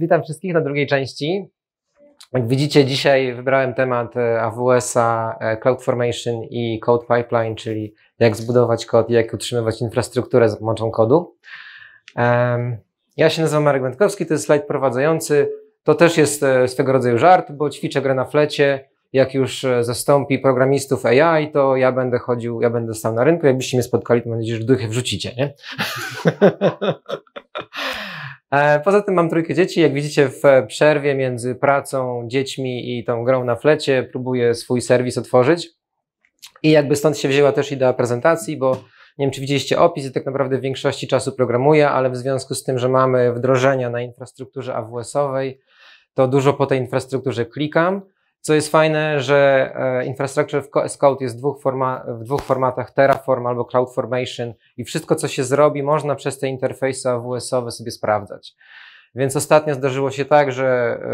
witam wszystkich na drugiej części. Jak widzicie, dzisiaj wybrałem temat AWS-a, e, e, CloudFormation i Code Pipeline, czyli jak zbudować kod i jak utrzymywać infrastrukturę za pomocą kodu. Ja się nazywam Marek Wędkowski, to jest slajd prowadzający. To też jest e, swego rodzaju żart, bo ćwiczę grę na flecie. Jak już zastąpi programistów AI, to ja będę chodził, ja będę stał na rynku. Jakbyście mnie spotkali, to mam nadzieję, że duchy wrzucicie, nie? E, poza tym mam trójkę dzieci. Jak widzicie, w przerwie między pracą, dziećmi i tą grą na flecie próbuję swój serwis otworzyć. I jakby stąd się wzięła też idea prezentacji, bo nie wiem, czy widzieliście opis, i tak naprawdę w większości czasu programuję, ale w związku z tym, że mamy wdrożenia na infrastrukturze AWS-owej, to dużo po tej infrastrukturze klikam. Co jest fajne, że e, Infrastructure Scout jest w dwóch, forma, w dwóch formatach, Terraform albo CloudFormation i wszystko, co się zrobi, można przez te interfejsy AWS-owe sobie sprawdzać. Więc ostatnio zdarzyło się tak, że e,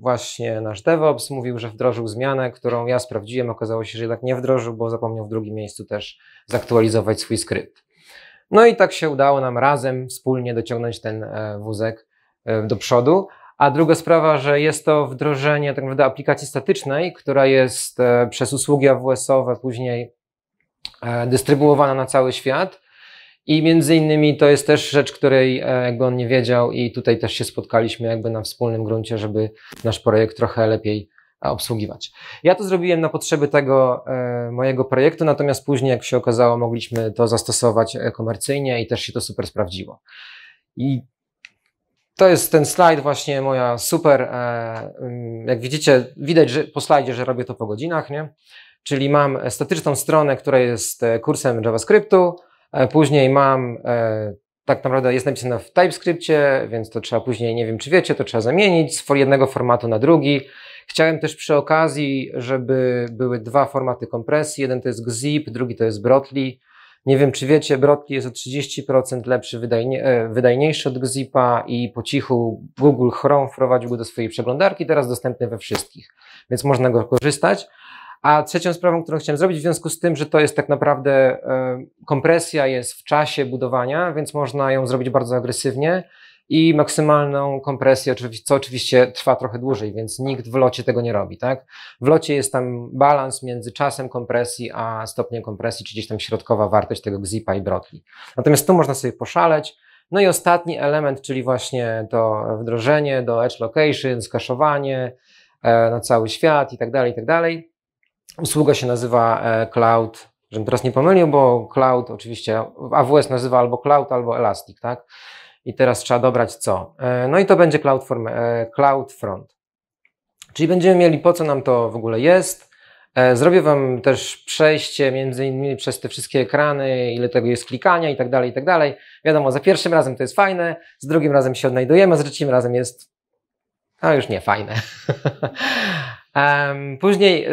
właśnie nasz DevOps mówił, że wdrożył zmianę, którą ja sprawdziłem. Okazało się, że jednak nie wdrożył, bo zapomniał w drugim miejscu też zaktualizować swój skrypt. No i tak się udało nam razem wspólnie dociągnąć ten e, wózek do przodu. A druga sprawa, że jest to wdrożenie tak naprawdę aplikacji statycznej, która jest e, przez usługi AWS-owe później e, dystrybuowana na cały świat. I między innymi to jest też rzecz, której e, jakby on nie wiedział i tutaj też się spotkaliśmy jakby na wspólnym gruncie, żeby nasz projekt trochę lepiej obsługiwać. Ja to zrobiłem na potrzeby tego e, mojego projektu, natomiast później, jak się okazało, mogliśmy to zastosować komercyjnie i też się to super sprawdziło. I to jest ten slajd właśnie moja super, e, mm, jak widzicie, widać że po slajdzie, że robię to po godzinach, nie? Czyli mam statyczną stronę, która jest e, kursem JavaScriptu, e, później mam, tak naprawdę jest napisane w TypeScriptie, więc to trzeba później, nie wiem czy wiecie, to trzeba zamienić z jednego formatu na drugi. Chciałem też przy okazji, żeby były dwa formaty kompresji, jeden to jest GZIP, drugi to jest Brotli, nie wiem, czy wiecie, Brodki jest o 30% lepszy, e, wydajniejszy od Gzipa i po cichu Google Chrome wprowadził go do swojej przeglądarki, teraz dostępny we wszystkich, więc można go korzystać. A trzecią sprawą, którą chciałem zrobić, w związku z tym, że to jest tak naprawdę e, kompresja jest w czasie budowania, więc można ją zrobić bardzo agresywnie i maksymalną kompresję, co oczywiście trwa trochę dłużej, więc nikt w locie tego nie robi. Tak? W locie jest tam balans między czasem kompresji a stopniem kompresji, czy gdzieś tam środkowa wartość tego gzipa i brotli. Natomiast tu można sobie poszaleć. No i ostatni element, czyli właśnie to wdrożenie do edge location, skaszowanie e, na cały świat i tak dalej, i tak dalej. Usługa się nazywa e, Cloud żebym teraz nie pomylił, bo cloud oczywiście AWS nazywa albo cloud, albo Elastic, tak? I teraz trzeba dobrać co. E, no i to będzie CloudFront. E, Czyli będziemy mieli po co nam to w ogóle jest. E, zrobię Wam też przejście między innymi przez te wszystkie ekrany, ile tego jest klikania i tak dalej, i tak dalej. Wiadomo, za pierwszym razem to jest fajne, z drugim razem się odnajdujemy, z trzecim razem jest no już nie fajne. Później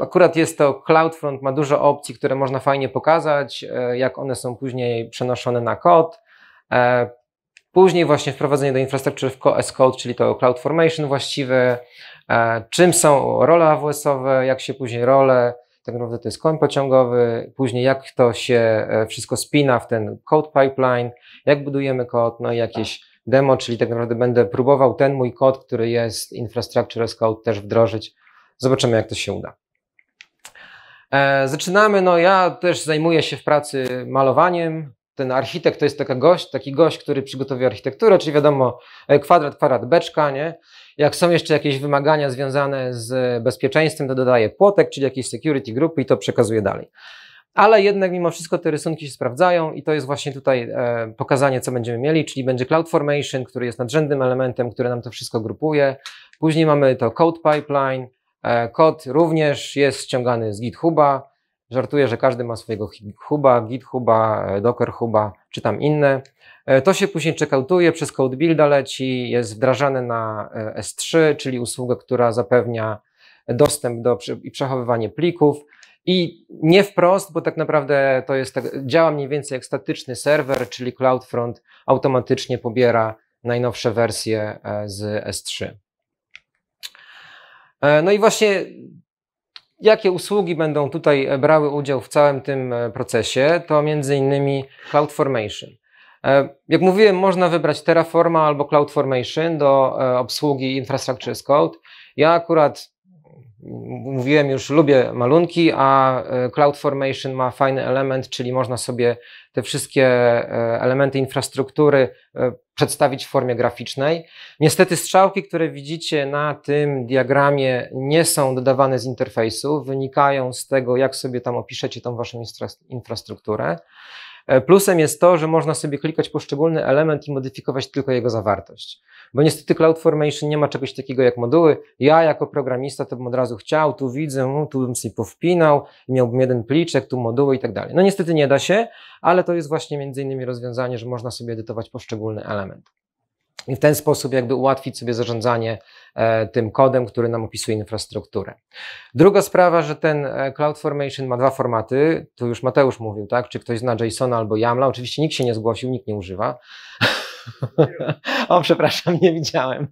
akurat jest to CloudFront, ma dużo opcji, które można fajnie pokazać, jak one są później przenoszone na kod. Później właśnie wprowadzenie do infrastruktury w VS Code, czyli to Cloud Formation właściwe. czym są role AWS-owe, jak się później role, tak naprawdę to jest koń pociągowy, później jak to się e, wszystko spina w ten code pipeline, jak budujemy kod, no i jakieś demo, czyli tak naprawdę będę próbował ten mój kod, który jest Infrastructure as Code też wdrożyć. Zobaczymy, jak to się uda. E, zaczynamy, no ja też zajmuję się w pracy malowaniem, ten architekt to jest taka gość, taki gość, który przygotowuje architekturę, czyli wiadomo, e, kwadrat, kwadrat, beczka, nie? Jak są jeszcze jakieś wymagania związane z bezpieczeństwem, to dodaje płotek, czyli jakieś security grupy i to przekazuje dalej. Ale jednak mimo wszystko te rysunki się sprawdzają i to jest właśnie tutaj e, pokazanie, co będziemy mieli, czyli będzie CloudFormation, który jest nadrzędnym elementem, który nam to wszystko grupuje. Później mamy to Code Pipeline, e, kod również jest ściągany z GitHuba, Żartuję, że każdy ma swojego huba, git huba, e, docker huba, czy tam inne. E, to się później checkoutuje, przez code builda leci, jest wdrażane na e, S3, czyli usługę, która zapewnia dostęp do i przechowywanie plików. I nie wprost, bo tak naprawdę to jest tak, działa mniej więcej jak statyczny serwer, czyli CloudFront automatycznie pobiera najnowsze wersje z S3. No i właśnie Jakie usługi będą tutaj e, brały udział w całym tym e, procesie, to m.in. CloudFormation. E, jak mówiłem, można wybrać Terraforma albo CloudFormation do obsługi Infrastructure as Code. Ja akurat mówiłem już, lubię malunki, a e, CloudFormation ma fajny element, czyli można sobie te wszystkie e, elementy infrastruktury e, przedstawić w formie graficznej. Niestety strzałki, które widzicie na tym diagramie nie są dodawane z interfejsu, wynikają z tego, jak sobie tam opiszecie tą waszą infrastrukturę. E, plusem jest to, że można sobie klikać poszczególny element i modyfikować tylko jego zawartość. Bo niestety CloudFormation nie ma czegoś takiego jak moduły. Ja jako programista to bym od razu chciał, tu widzę, tu bym sobie powpinał, miałbym jeden pliczek, tu moduły i tak dalej. No niestety nie da się, ale to jest właśnie między innymi rozwiązanie, że można sobie edytować poszczególny element i w ten sposób jakby ułatwić sobie zarządzanie e, tym kodem, który nam opisuje infrastrukturę. Druga sprawa, że ten e, CloudFormation ma dwa formaty, tu już Mateusz mówił, tak? Czy ktoś zna JSON albo YAMLa? Oczywiście nikt się nie zgłosił, nikt nie używa. o, przepraszam, nie widziałem.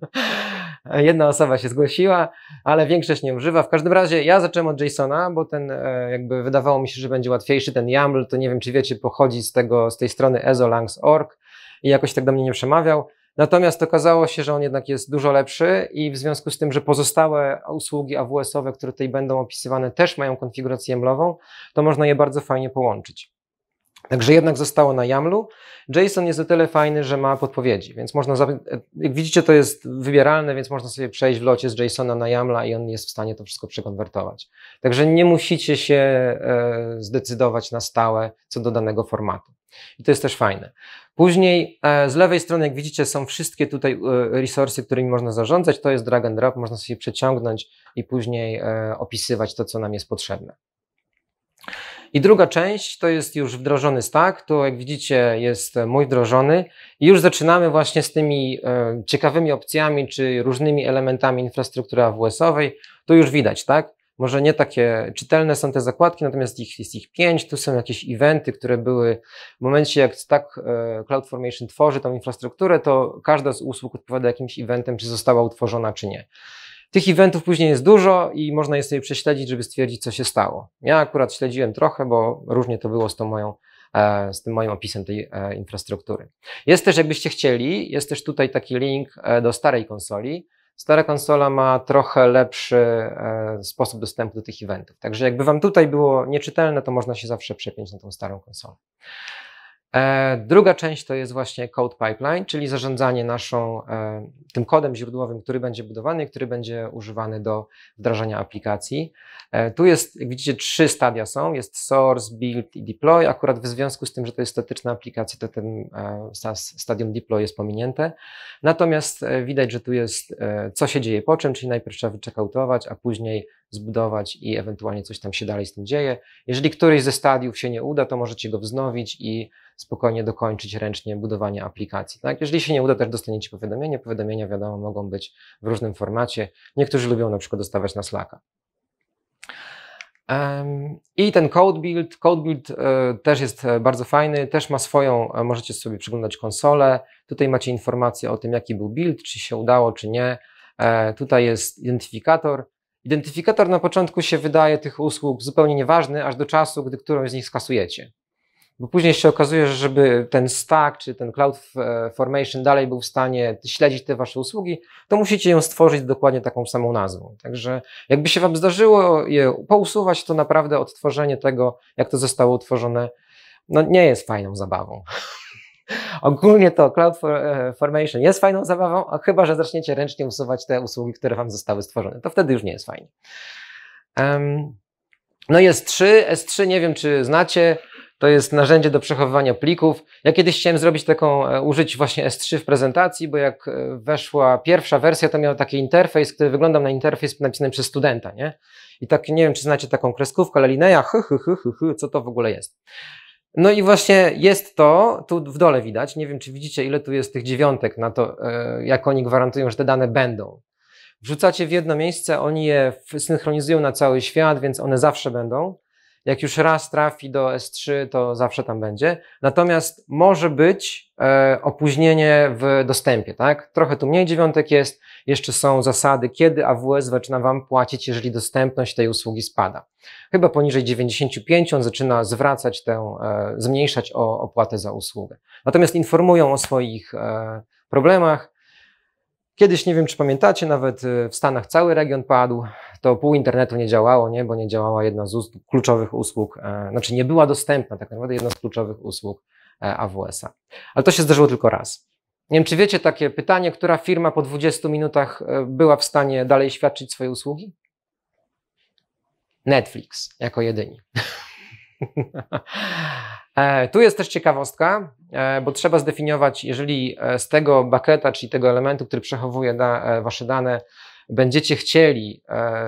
Jedna osoba się zgłosiła, ale większość nie używa. W każdym razie ja zacząłem od JSON-a, bo ten e, jakby wydawało mi się, że będzie łatwiejszy. Ten YAML, to nie wiem, czy wiecie, pochodzi z tego, z tej strony esolangs.org i jakoś tak do mnie nie przemawiał. Natomiast okazało się, że on jednak jest dużo lepszy i w związku z tym, że pozostałe usługi AWS-owe, które tutaj będą opisywane, też mają konfigurację YAMLową, to można je bardzo fajnie połączyć. Także jednak zostało na YAMLu. JSON jest o tyle fajny, że ma podpowiedzi, więc można, jak widzicie, to jest wybieralne, więc można sobie przejść w locie z JSONa na YAMLa i on jest w stanie to wszystko przekonwertować. Także nie musicie się e, zdecydować na stałe co do danego formatu. I to jest też fajne. Później e, z lewej strony, jak widzicie, są wszystkie tutaj e, resursy, którymi można zarządzać. To jest drag and drop, można sobie przeciągnąć i później e, opisywać to, co nam jest potrzebne. I druga część to jest już wdrożony stack. Tu, jak widzicie, jest mój wdrożony. I już zaczynamy właśnie z tymi ciekawymi opcjami czy różnymi elementami infrastruktury AWS-owej. Tu już widać, tak? Może nie takie czytelne są te zakładki, natomiast ich, jest ich pięć. Tu są jakieś eventy, które były w momencie, jak tak e, CloudFormation tworzy tą infrastrukturę, to każda z usług odpowiada jakimś eventem, czy została utworzona, czy nie. Tych eventów później jest dużo i można je sobie prześledzić, żeby stwierdzić, co się stało. Ja akurat śledziłem trochę, bo różnie to było z tą moją e, z tym moim opisem tej e, infrastruktury. Jest też, jakbyście chcieli, jest też tutaj taki link do starej konsoli, Stara konsola ma trochę lepszy e, sposób dostępu do tych eventów. Także jakby wam tutaj było nieczytelne, to można się zawsze przepiąć na tą starą konsolę. E, druga część to jest właśnie code pipeline, czyli zarządzanie naszą, e, tym kodem źródłowym, który będzie budowany, który będzie używany do wdrażania aplikacji. E, tu jest, jak widzicie, trzy stadia są. Jest source, build i deploy. Akurat w związku z tym, że to jest statyczna aplikacja, to ten stadium deploy jest pominięte. Natomiast widać, że tu jest, co się dzieje po czym, czyli najpierw trzeba wyczekautować, a później zbudować i ewentualnie coś tam się dalej z tym dzieje. Jeżeli któryś ze stadiów się nie uda, to możecie go wznowić i spokojnie dokończyć ręcznie budowanie aplikacji. Tak? Jeżeli się nie uda, też dostaniecie powiadomienie. Powiadomienia, wiadomo, mogą być w różnym formacie. Niektórzy lubią na przykład dostawać na Slacka. I ten code build, code build e, też jest e, bardzo fajny, też ma swoją, e, możecie sobie przeglądać konsolę. Tutaj macie informacje o tym, jaki był build, czy się udało, czy nie. Tutaj jest identyfikator. Identyfikator na początku się wydaje tych usług zupełnie nieważny, aż do czasu, gdy którąś z nich skasujecie. Bo później się okazuje, że żeby ten stack czy ten cloud e, formation dalej był w stanie śledzić te wasze usługi, to musicie ją stworzyć dokładnie taką samą nazwą. Także jakby się wam zdarzyło je pousuwać, to naprawdę odtworzenie tego, jak to zostało utworzone, no nie jest fajną zabawą. Ogólnie to Cloud e, Formation jest fajną zabawą, a chyba, że zaczniecie ręcznie usuwać te usługi, które Wam zostały stworzone. To wtedy już nie jest fajnie. Um, no jest 3, S3 nie wiem, czy znacie. To jest narzędzie do przechowywania plików. Ja kiedyś chciałem zrobić taką, e, użyć właśnie S3 w prezentacji, bo jak e, weszła pierwsza wersja, to miał taki interfejs, który wyglądał na interfejs napisany przez studenta, nie? I tak, nie wiem, czy znacie taką kreskówkę, ale linea, hy, hy, hy, hy, hy, co to w ogóle jest? No i właśnie jest to, tu w dole widać, nie wiem, czy widzicie, ile tu jest tych dziewiątek na to, e, jak oni gwarantują, że te dane będą. Wrzucacie w jedno miejsce, oni je synchronizują na cały świat, więc one zawsze będą jak już raz trafi do S3, to zawsze tam będzie. Natomiast może być e, opóźnienie w dostępie, tak? Trochę tu mniej dziewiątek jest, jeszcze są zasady, kiedy AWS zaczyna Wam płacić, jeżeli dostępność tej usługi spada. Chyba poniżej 95 on zaczyna zwracać tę, e, zmniejszać o opłatę za usługę. Natomiast informują o swoich e, problemach, Kiedyś, nie wiem czy pamiętacie, nawet y, w Stanach cały region padł, to pół internetu nie działało, nie? bo nie działała jedna z usług, kluczowych usług, e, znaczy nie była dostępna tak naprawdę jedna z kluczowych usług e, AWS-a. Ale to się zdarzyło tylko raz. Nie wiem, czy wiecie takie pytanie, która firma po 20 minutach e, była w stanie dalej świadczyć swoje usługi? Netflix, jako jedyni. E, tu jest też ciekawostka, e, bo trzeba zdefiniować, jeżeli e, z tego bucketa, czyli tego elementu, który przechowuje da, wasze dane, będziecie chcieli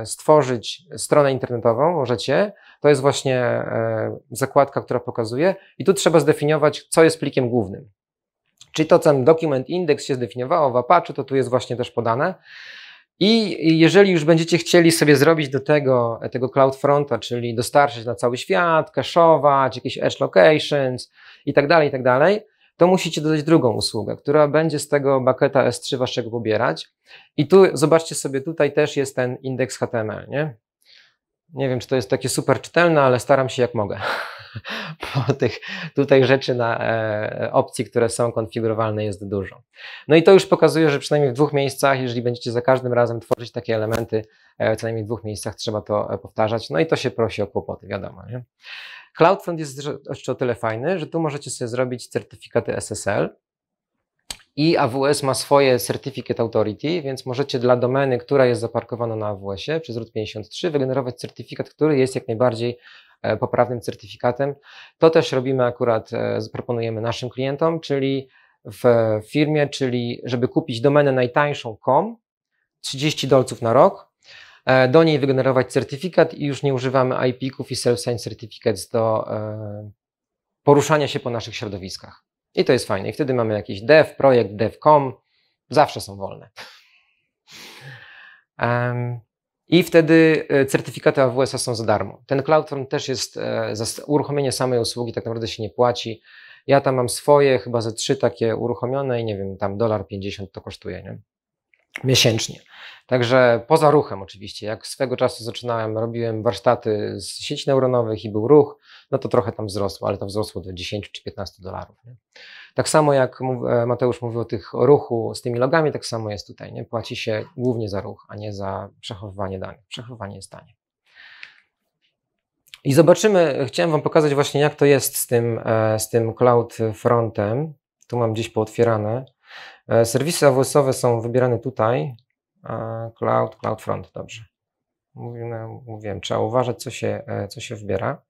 stworzyć stronę internetową, możecie. To jest właśnie zakładka, która pokazuje. I tu trzeba zdefiniować, co jest plikiem głównym. Czyli to, co document index się zdefiniowało w Apache, to tu jest właśnie też podane. I jeżeli już będziecie chcieli sobie zrobić do tego, tego CloudFronta, czyli dostarczyć na cały świat, cache'ować, jakieś edge locations i tak dalej, i tak dalej, to musicie dodać drugą usługę, która będzie z tego bucketa S3 waszego pobierać. I tu zobaczcie sobie, tutaj też jest ten indeks HTML, nie? Nie wiem, czy to jest takie super czytelne, ale staram się jak mogę. bo tych tutaj rzeczy na e, opcji, które są konfigurowalne jest dużo. No i to już pokazuje, że przynajmniej w dwóch miejscach, jeżeli będziecie za każdym razem tworzyć takie elementy, e, co najmniej w dwóch miejscach trzeba to e, powtarzać, no i to się prosi o kłopoty, wiadomo. Nie? CloudFront jest jeszcze o tyle fajny, że tu możecie sobie zrobić certyfikaty SSL, i AWS ma swoje Certificate Authority, więc możecie dla domeny, która jest zaparkowana na AWS-ie przez RUT 53, wygenerować certyfikat, który jest jak najbardziej E, poprawnym certyfikatem. To też robimy akurat, e, proponujemy naszym klientom, czyli w firmie, czyli żeby kupić domenę najtańszą .com, 30 dolców na rok, e, do niej wygenerować certyfikat i już nie używamy IP-ków i self signed certificates do poruszania się po naszych środowiskach. I to jest fajne. I wtedy mamy jakiś dev, projekt, dev.com, zawsze są wolne. Um, i wtedy e, certyfikaty aws są za darmo. Ten CloudFront też jest, e, za uruchomienie samej usługi tak naprawdę się nie płaci. Ja tam mam swoje, chyba ze trzy takie uruchomione i nie wiem, tam dolar 50 to kosztuje, nie? miesięcznie. Także poza ruchem oczywiście, jak swego czasu zaczynałem, robiłem warsztaty z sieci neuronowych i był ruch, no to trochę tam wzrosło, ale to wzrosło do 10 czy 15 dolarów. Nie? Tak samo jak e, Mateusz mówił o tych ruchu z tymi logami, tak samo jest tutaj. Nie? Płaci się głównie za ruch, a nie za przechowywanie danych. Przechowywanie jest tanie. I zobaczymy, chciałem Wam pokazać właśnie jak to jest z tym, e, z tym cloud frontem. Tu mam gdzieś pootwierane. E, serwisy AWS-owe są wybierane tutaj. E, cloud, CloudFront, dobrze. Mówiłem, trzeba uważać, co się, e, co się wybiera.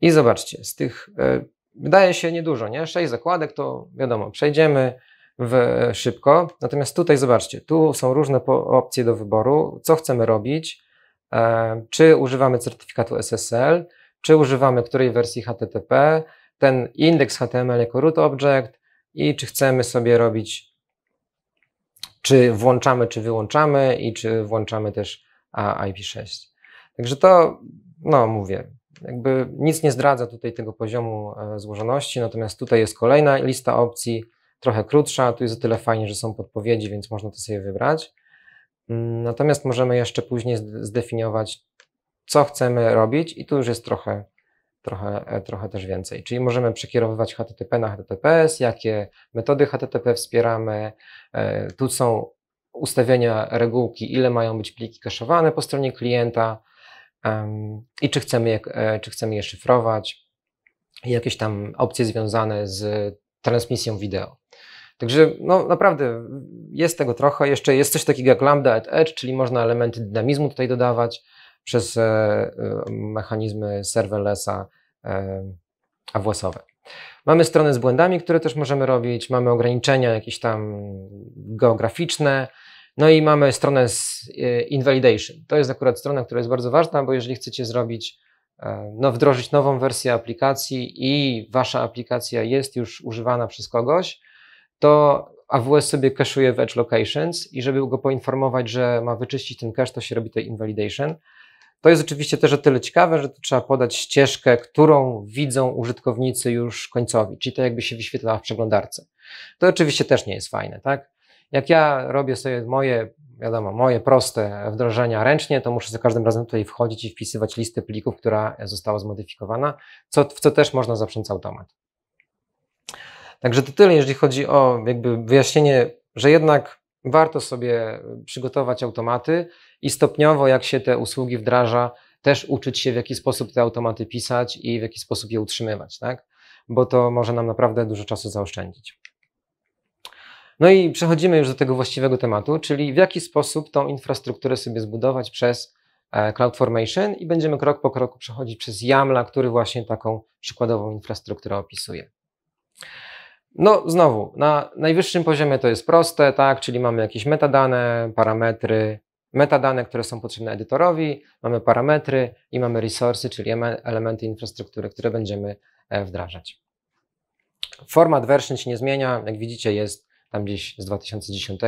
I zobaczcie, z tych wydaje się niedużo, nie? Sześć zakładek to wiadomo, przejdziemy w, szybko. Natomiast tutaj zobaczcie, tu są różne opcje do wyboru, co chcemy robić, czy używamy certyfikatu SSL, czy używamy której wersji HTTP, ten indeks HTML jako root object i czy chcemy sobie robić czy włączamy, czy wyłączamy i czy włączamy też IP6. Także to, no mówię, jakby nic nie zdradza tutaj tego poziomu e, złożoności, natomiast tutaj jest kolejna lista opcji, trochę krótsza, tu jest o tyle fajnie, że są podpowiedzi, więc można to sobie wybrać. Mm, natomiast możemy jeszcze później zdefiniować, co chcemy robić i tu już jest trochę trochę, e, trochę też więcej. Czyli możemy przekierowywać HTTP na HTTPS, jakie metody HTTP wspieramy. E, tu są ustawienia regułki, ile mają być pliki kaszowane po stronie klienta i czy chcemy je, e, czy chcemy je szyfrować. Jakieś tam opcje związane z transmisją wideo. Także no, naprawdę jest tego trochę. Jeszcze jest coś takiego jak lambda at edge, czyli można elementy dynamizmu tutaj dodawać przez e, e, mechanizmy serverlessa e, AWS-owe. Mamy strony z błędami, które też możemy robić, mamy ograniczenia jakieś tam geograficzne, no i mamy stronę z invalidation. To jest akurat strona, która jest bardzo ważna, bo jeżeli chcecie zrobić, no, wdrożyć nową wersję aplikacji i wasza aplikacja jest już używana przez kogoś, to AWS sobie cache'uje w Edge Locations i żeby go poinformować, że ma wyczyścić ten cache, to się robi to invalidation. To jest oczywiście też o tyle ciekawe, że tu trzeba podać ścieżkę, którą widzą użytkownicy już końcowi, czyli to jakby się wyświetlała w przeglądarce. To oczywiście też nie jest fajne, tak? Jak ja robię sobie moje, wiadomo, moje proste wdrożenia ręcznie, to muszę za każdym razem tutaj wchodzić i wpisywać listę plików, która została zmodyfikowana, co, w co też można zaprzęc automat. Także to tyle, jeżeli chodzi o jakby wyjaśnienie, że jednak warto sobie przygotować automaty, i stopniowo, jak się te usługi wdraża, też uczyć się, w jaki sposób te automaty pisać i w jaki sposób je utrzymywać, tak? Bo to może nam naprawdę dużo czasu zaoszczędzić. No i przechodzimy już do tego właściwego tematu, czyli w jaki sposób tą infrastrukturę sobie zbudować przez e, CloudFormation i będziemy krok po kroku przechodzić przez YAMLa, który właśnie taką przykładową infrastrukturę opisuje. No znowu, na najwyższym poziomie to jest proste, tak, czyli mamy jakieś metadane, parametry, metadane, które są potrzebne edytorowi, mamy parametry i mamy resursy, czyli elementy infrastruktury, które będziemy e, wdrażać. Format wersji się nie zmienia, jak widzicie jest tam gdzieś z 2010.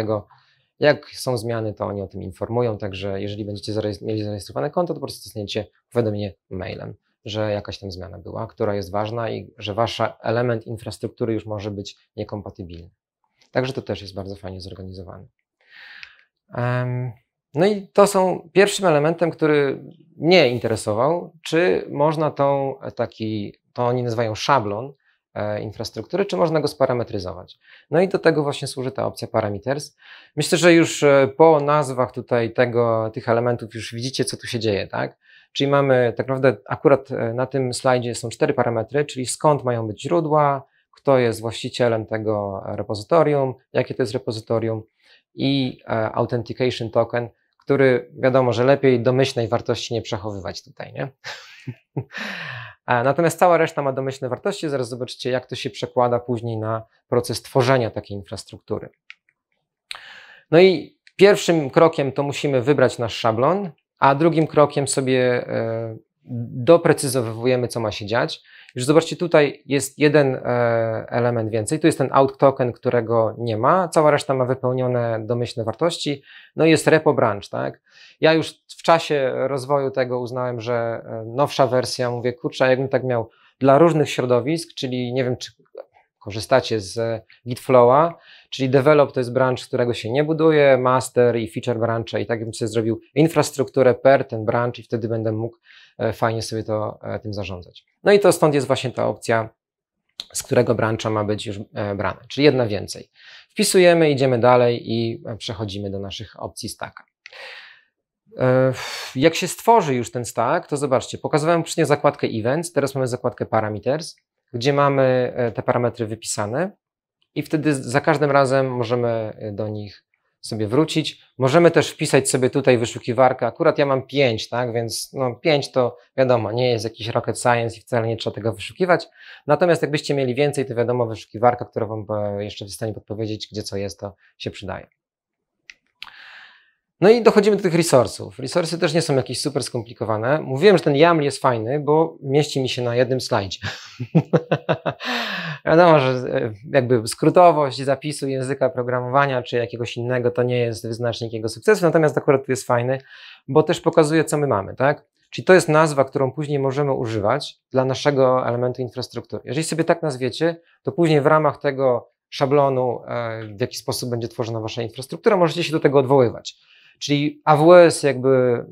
Jak są zmiany, to oni o tym informują, także jeżeli będziecie mieli zarejestrowane konto, to po prostu dostaniecie powiadomienie mailem, że jakaś tam zmiana była, która jest ważna i że wasz element infrastruktury już może być niekompatybilny. Także to też jest bardzo fajnie zorganizowane. Um, no i to są pierwszym elementem, który mnie interesował, czy można tą taki, to oni nazywają szablon e, infrastruktury, czy można go sparametryzować. No i do tego właśnie służy ta opcja parameters. Myślę, że już e, po nazwach tutaj tego, tych elementów już widzicie, co tu się dzieje, tak? Czyli mamy tak naprawdę akurat e, na tym slajdzie są cztery parametry, czyli skąd mają być źródła, kto jest właścicielem tego repozytorium, jakie to jest repozytorium, i e, authentication token, który wiadomo, że lepiej domyślnej wartości nie przechowywać tutaj, nie? Natomiast cała reszta ma domyślne wartości, zaraz zobaczycie, jak to się przekłada później na proces tworzenia takiej infrastruktury. No i pierwszym krokiem to musimy wybrać nasz szablon, a drugim krokiem sobie e, doprecyzowujemy, co ma się dziać. Już zobaczcie, tutaj jest jeden e, element więcej. Tu jest ten out token, którego nie ma. Cała reszta ma wypełnione domyślne wartości. No i jest repo branch, tak? Ja już w czasie rozwoju tego uznałem, że e, nowsza wersja, mówię, kurczę, jakbym tak miał dla różnych środowisk, czyli nie wiem, czy korzystacie z Gitflowa, czyli develop to jest branch, którego się nie buduje, master i feature branche i tak bym sobie zrobił infrastrukturę per ten branch i wtedy będę mógł E, fajnie sobie to, e, tym zarządzać. No i to stąd jest właśnie ta opcja, z którego brancha ma być już e, brana, czyli jedna więcej. Wpisujemy, idziemy dalej i przechodzimy do naszych opcji staka. Jak się stworzy już ten stack, to zobaczcie, pokazywałem wcześniej zakładkę events, teraz mamy zakładkę parameters, gdzie mamy te parametry wypisane i wtedy za każdym razem możemy do nich sobie wrócić. Możemy też wpisać sobie tutaj wyszukiwarkę. Akurat ja mam 5, tak? Więc no 5 to wiadomo, nie jest jakiś rocket science i wcale nie trzeba tego wyszukiwać. Natomiast jakbyście mieli więcej, to wiadomo, wyszukiwarka, która wam e, jeszcze w stanie podpowiedzieć, gdzie co jest, to się przydaje. No i dochodzimy do tych resursów. Resursy też nie są jakieś super skomplikowane. Mówiłem, że ten YAML jest fajny, bo mieści mi się na jednym slajdzie. Wiadomo, że e, jakby skrótowość zapisu języka programowania czy jakiegoś innego to nie jest wyznacznik jego sukcesu, natomiast akurat tu jest fajny, bo też pokazuje, co my mamy, tak? Czyli to jest nazwa, którą później możemy używać dla naszego elementu infrastruktury. Jeżeli sobie tak nazwiecie, to później w ramach tego szablonu, e, w jaki sposób będzie tworzona wasza infrastruktura, możecie się do tego odwoływać. Czyli AWS, jakby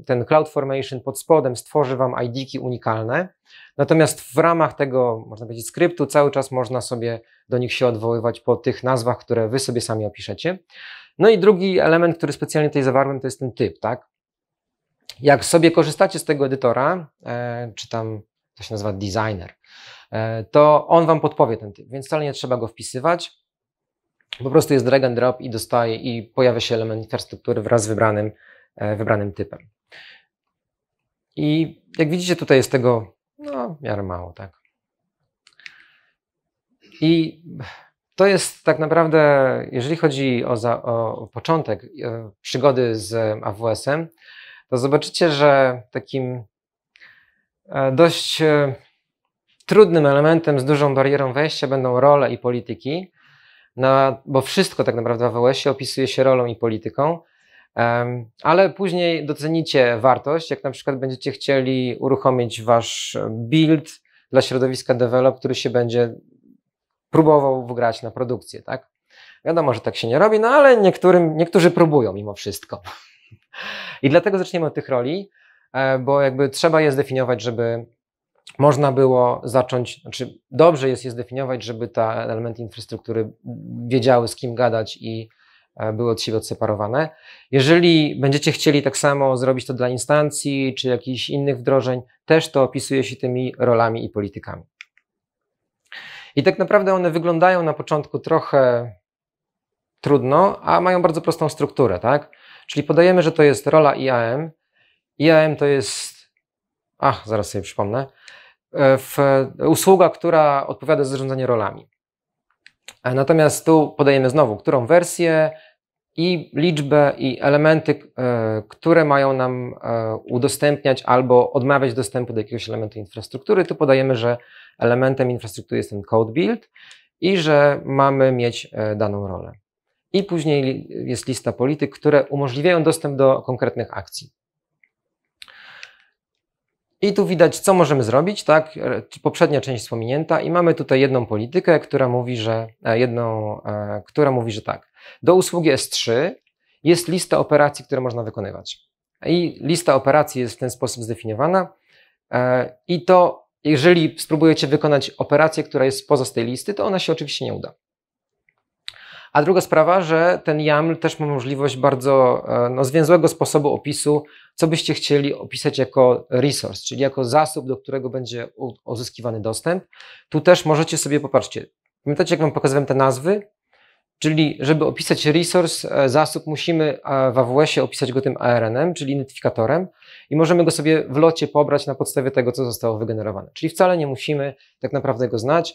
ten CloudFormation pod spodem stworzy Wam ID-ki unikalne, natomiast w ramach tego, można powiedzieć, skryptu cały czas można sobie do nich się odwoływać po tych nazwach, które Wy sobie sami opiszecie. No i drugi element, który specjalnie tutaj zawarłem, to jest ten typ, tak? Jak sobie korzystacie z tego edytora, e, czy tam to się nazywa designer, e, to on Wam podpowie ten typ, więc wcale nie trzeba go wpisywać. Po prostu jest drag and drop i dostaje i pojawia się element infrastruktury wraz z wybranym, e, wybranym typem. I jak widzicie, tutaj jest tego no, miarę mało, tak. I to jest tak naprawdę, jeżeli chodzi o, za, o początek e, przygody z AWS-em, to zobaczycie, że takim e, dość trudnym elementem z dużą barierą wejścia będą role i polityki, na, bo wszystko tak naprawdę w AWS-ie opisuje się rolą i polityką, um, ale później docenicie wartość, jak na przykład będziecie chcieli uruchomić wasz build dla środowiska develop, który się będzie próbował wgrać na produkcję, tak? Wiadomo, że tak się nie robi, no ale niektórym, niektórzy próbują mimo wszystko. I dlatego zaczniemy od tych roli, e, bo jakby trzeba je zdefiniować, żeby można było zacząć, znaczy dobrze jest je zdefiniować, żeby te elementy infrastruktury wiedziały z kim gadać i e, były od siebie odseparowane. Jeżeli będziecie chcieli tak samo zrobić to dla instancji czy jakichś innych wdrożeń, też to opisuje się tymi rolami i politykami. I tak naprawdę one wyglądają na początku trochę trudno, a mają bardzo prostą strukturę, tak? Czyli podajemy, że to jest rola IAM. IAM to jest, ach, zaraz sobie przypomnę, E, w usługa, która odpowiada za zarządzanie rolami. E, natomiast tu podajemy znowu, którą wersję i liczbę i elementy, e, które mają nam udostępniać albo odmawiać dostępu do jakiegoś elementu infrastruktury. Tu podajemy, że elementem infrastruktury jest ten code build i że mamy mieć daną rolę. I później jest lista polityk, które umożliwiają dostęp do konkretnych akcji. I tu widać, co możemy zrobić, tak? E, poprzednia część wspominięta, i mamy tutaj jedną politykę, która mówi, że e, jedną, e, która mówi, że tak. Do usługi S3 jest lista operacji, które można wykonywać. I lista operacji jest w ten sposób zdefiniowana. I to, jeżeli spróbujecie wykonać operację, która jest poza z tej listy, to ona się oczywiście nie uda. A druga sprawa, że ten YAML też ma możliwość bardzo e, no, zwięzłego sposobu opisu, co byście chcieli opisać jako resource, czyli jako zasób, do którego będzie uzyskiwany dostęp. Tu też możecie sobie, popatrzcie, pamiętacie jak Wam pokazywałem te nazwy? Czyli żeby opisać resource, e, zasób, musimy e, w AWS-ie opisać go tym ARN-em, czyli identyfikatorem i możemy go sobie w locie pobrać na podstawie tego, co zostało wygenerowane. Czyli wcale nie musimy tak naprawdę go znać.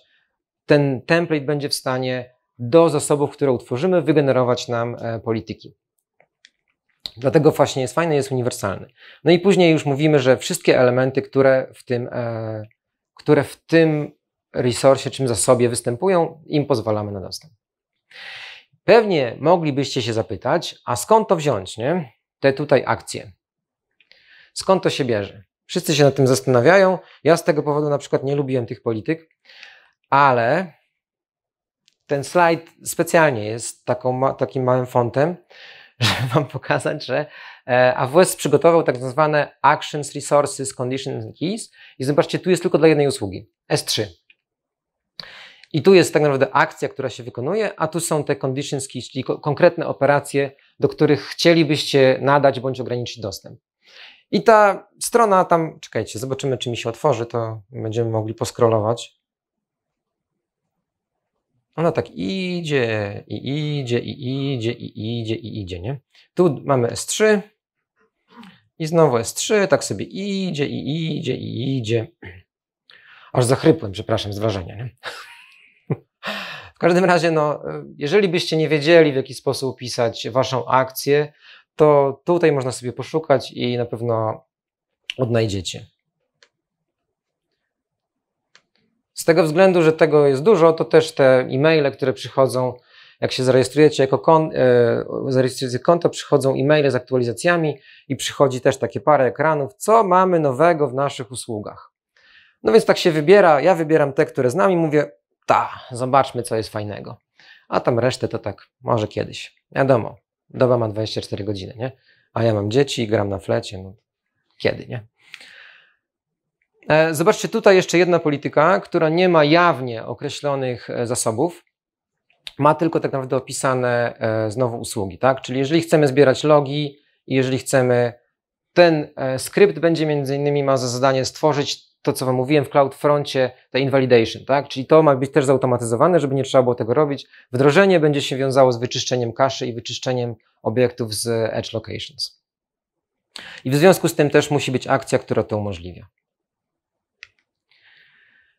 Ten template będzie w stanie do zasobów, które utworzymy, wygenerować nam e, polityki. Dlatego właśnie jest fajny, jest uniwersalny. No i później już mówimy, że wszystkie elementy, które w tym, e, które w tym resursie, czym zasobie występują, im pozwalamy na dostęp. Pewnie moglibyście się zapytać, a skąd to wziąć, nie? Te tutaj akcje. Skąd to się bierze? Wszyscy się nad tym zastanawiają. Ja z tego powodu na przykład nie lubiłem tych polityk, ale ten slajd specjalnie jest taką, takim małym fontem, żeby Wam pokazać, że e, AWS przygotował tak zwane Actions, Resources, Conditions and Keys i zobaczcie, tu jest tylko dla jednej usługi, S3. I tu jest tak naprawdę akcja, która się wykonuje, a tu są te conditions keys, czyli konkretne operacje, do których chcielibyście nadać bądź ograniczyć dostęp. I ta strona tam, czekajcie, zobaczymy, czy mi się otworzy, to będziemy mogli poskrolować. Ona tak idzie, i idzie, i idzie, i idzie, i idzie, nie? Tu mamy S3 i znowu S3, tak sobie idzie, i idzie, i idzie. Aż zachrypłem, przepraszam, z wrażenia, nie? W każdym razie, no, jeżeli byście nie wiedzieli, w jaki sposób pisać waszą akcję, to tutaj można sobie poszukać i na pewno odnajdziecie. Z tego względu, że tego jest dużo, to też te e-maile, które przychodzą, jak się zarejestrujecie jako kon, e, zarejestrujecie konto, przychodzą e-maile z aktualizacjami i przychodzi też takie parę ekranów, co mamy nowego w naszych usługach. No więc tak się wybiera, ja wybieram te, które znam i mówię, ta, zobaczmy, co jest fajnego. A tam resztę to tak, może kiedyś. Wiadomo, doba ma 24 godziny, nie? A ja mam dzieci i gram na flecie, no kiedy, nie? E, zobaczcie, tutaj jeszcze jedna polityka, która nie ma jawnie określonych e, zasobów, ma tylko tak naprawdę opisane e, znowu usługi, tak? Czyli jeżeli chcemy zbierać logi i jeżeli chcemy, ten skrypt będzie między innymi ma za zadanie stworzyć to, co Wam mówiłem w CloudFroncie, te invalidation, tak? Czyli to ma być też zautomatyzowane, żeby nie trzeba było tego robić. Wdrożenie będzie się wiązało z wyczyszczeniem kaszy i wyczyszczeniem obiektów z edge locations. I w związku z tym też musi być akcja, która to umożliwia.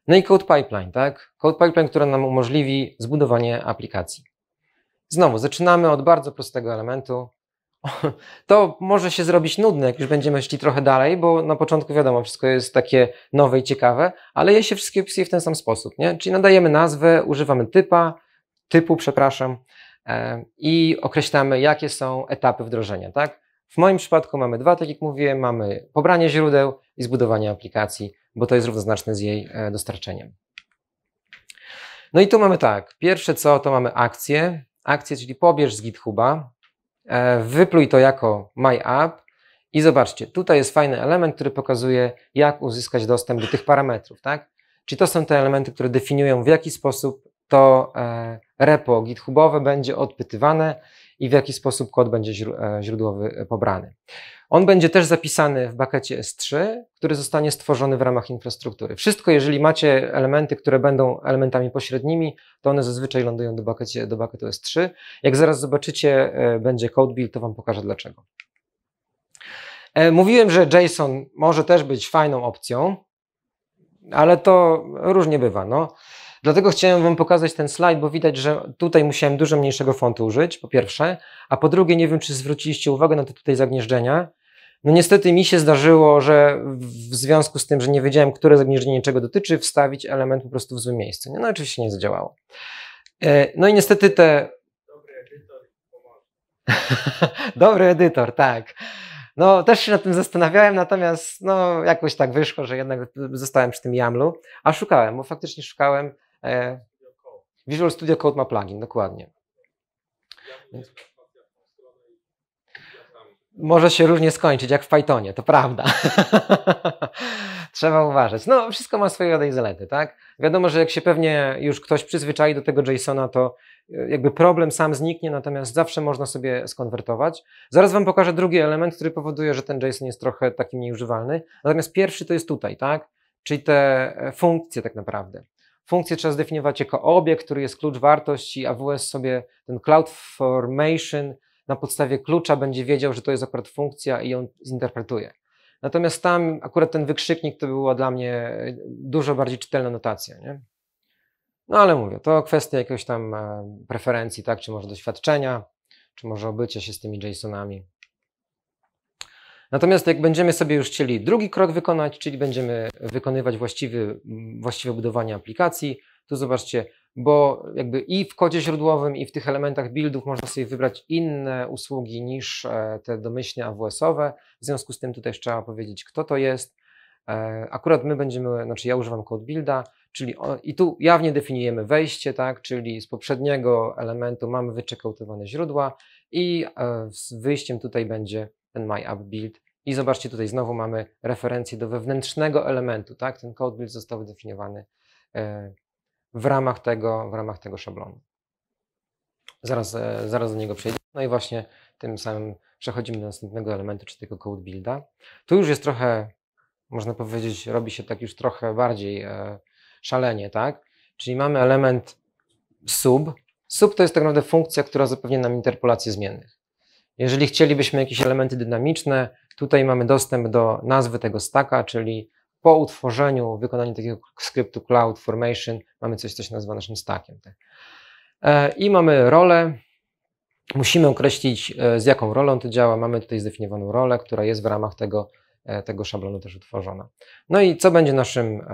No i Code Pipeline, tak? Code Pipeline, która nam umożliwi zbudowanie aplikacji. Znowu, zaczynamy od bardzo prostego elementu. To może się zrobić nudne, jak już będziemy szli trochę dalej, bo na początku wiadomo, wszystko jest takie nowe i ciekawe, ale je się wszystkie pisuje w ten sam sposób, nie? Czyli nadajemy nazwę, używamy typa, typu, przepraszam, e, i określamy, jakie są etapy wdrożenia, tak? W moim przypadku mamy dwa, tak jak mówiłem, mamy pobranie źródeł i zbudowanie aplikacji, bo to jest równoznaczne z jej e, dostarczeniem. No i tu mamy tak, pierwsze co, to mamy akcje. Akcje, czyli pobierz z GitHuba, e, wypluj to jako My App i zobaczcie, tutaj jest fajny element, który pokazuje, jak uzyskać dostęp do tych parametrów, tak? Czyli to są te elementy, które definiują, w jaki sposób to e, repo GitHubowe będzie odpytywane i w jaki sposób kod będzie e, źródłowy pobrany. On będzie też zapisany w bakecie S3, który zostanie stworzony w ramach infrastruktury. Wszystko, jeżeli macie elementy, które będą elementami pośrednimi, to one zazwyczaj lądują do, bakecie, do bucketu S3. Jak zaraz zobaczycie, e, będzie code build, to Wam pokażę dlaczego. E, mówiłem, że JSON może też być fajną opcją, ale to różnie bywa. No. Dlatego chciałem Wam pokazać ten slajd, bo widać, że tutaj musiałem dużo mniejszego fontu użyć, po pierwsze, a po drugie nie wiem, czy zwróciliście uwagę na te tutaj zagnieżdżenia. No niestety mi się zdarzyło, że w związku z tym, że nie wiedziałem, które zagnieżdżenie czego dotyczy, wstawić element po prostu w złym miejscu. No oczywiście nie zadziałało. E, no i niestety te... Dobry edytor Dobry edytor, tak. No, też się nad tym zastanawiałem, natomiast no, jakoś tak wyszło, że jednak zostałem przy tym jamlu, a szukałem, bo faktycznie szukałem. E, Visual Studio Code ma plugin, dokładnie. Więc może się różnie skończyć, jak w Pythonie, to prawda. Trzeba uważać. No, wszystko ma swoje wady i zalety, tak? Wiadomo, że jak się pewnie już ktoś przyzwyczai do tego JSON-a, to e, jakby problem sam zniknie, natomiast zawsze można sobie skonwertować. Zaraz Wam pokażę drugi element, który powoduje, że ten JSON jest trochę taki mniej używalny. Natomiast pierwszy to jest tutaj, tak? Czyli te e, funkcje tak naprawdę. Funkcję trzeba zdefiniować jako obiekt, który jest klucz wartości, AWS sobie ten Cloud Formation na podstawie klucza będzie wiedział, że to jest akurat funkcja i ją zinterpretuje. Natomiast tam akurat ten wykrzyknik to była dla mnie dużo bardziej czytelna notacja. Nie? No ale mówię, to kwestia jakiejś tam e, preferencji, tak, czy może doświadczenia, czy może obycia się z tymi JSONami. Natomiast jak będziemy sobie już chcieli drugi krok wykonać, czyli będziemy wykonywać właściwy, właściwe budowanie aplikacji, to zobaczcie, bo jakby i w kodzie źródłowym, i w tych elementach buildów można sobie wybrać inne usługi niż e, te domyślnie AWS-owe. W związku z tym tutaj trzeba powiedzieć, kto to jest. E, akurat my będziemy, znaczy ja używam kod builda, czyli on, i tu jawnie definiujemy wejście, tak, czyli z poprzedniego elementu mamy wyczekautowane źródła i e, z wyjściem tutaj będzie ten My App Build. I zobaczcie, tutaj znowu mamy referencję do wewnętrznego elementu, tak? Ten code build został wydefiniowany e, w ramach tego, w ramach tego szablonu. Zaraz, e, zaraz do niego przejdziemy. No i właśnie tym samym przechodzimy do następnego elementu, czy tego code builda. Tu już jest trochę, można powiedzieć, robi się tak już trochę bardziej e, szalenie, tak? Czyli mamy element sub. Sub to jest tak naprawdę funkcja, która zapewnia nam interpolację zmiennych. Jeżeli chcielibyśmy jakieś elementy dynamiczne, tutaj mamy dostęp do nazwy tego stacka, czyli po utworzeniu, wykonaniu takiego skryptu Cloud Formation mamy coś, co się nazywa naszym stackiem. Tak. E, I mamy rolę. Musimy określić, e, z jaką rolą to działa. Mamy tutaj zdefiniowaną rolę, która jest w ramach tego, e, tego szablonu też utworzona. No i co będzie naszym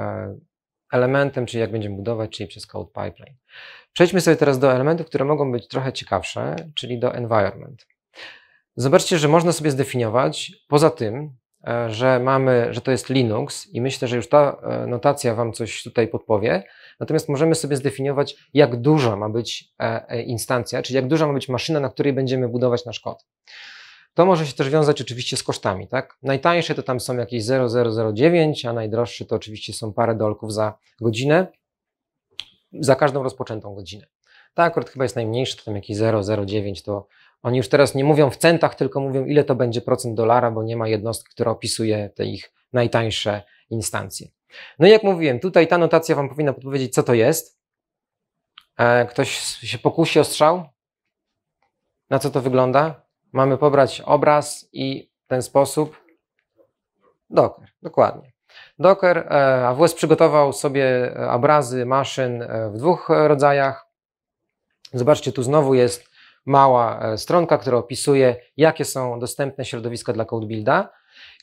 elementem, czyli jak będziemy budować, czyli przez Code Pipeline. Przejdźmy sobie teraz do elementów, które mogą być trochę ciekawsze, czyli do environment. Zobaczcie, że można sobie zdefiniować, poza tym, e, że mamy, że to jest Linux i myślę, że już ta e, notacja Wam coś tutaj podpowie. Natomiast możemy sobie zdefiniować, jak duża ma być e, instancja, czyli jak duża ma być maszyna, na której będziemy budować nasz kod. To może się też wiązać oczywiście z kosztami, tak? Najtańsze to tam są jakieś 0009, a najdroższe to oczywiście są parę dolków za godzinę, za każdą rozpoczętą godzinę ta akurat chyba jest najmniejsza, tam jakieś 0,09, to oni już teraz nie mówią w centach, tylko mówią, ile to będzie procent dolara, bo nie ma jednostki, która opisuje te ich najtańsze instancje. No i jak mówiłem, tutaj ta notacja Wam powinna podpowiedzieć, co to jest. E, ktoś się pokusi o strzał? Na co to wygląda? Mamy pobrać obraz i w ten sposób. Docker, dokładnie. Docker, e, AWS przygotował sobie obrazy maszyn e, w dwóch rodzajach. Zobaczcie, tu znowu jest mała e, stronka, która opisuje, jakie są dostępne środowiska dla CodeBuilda.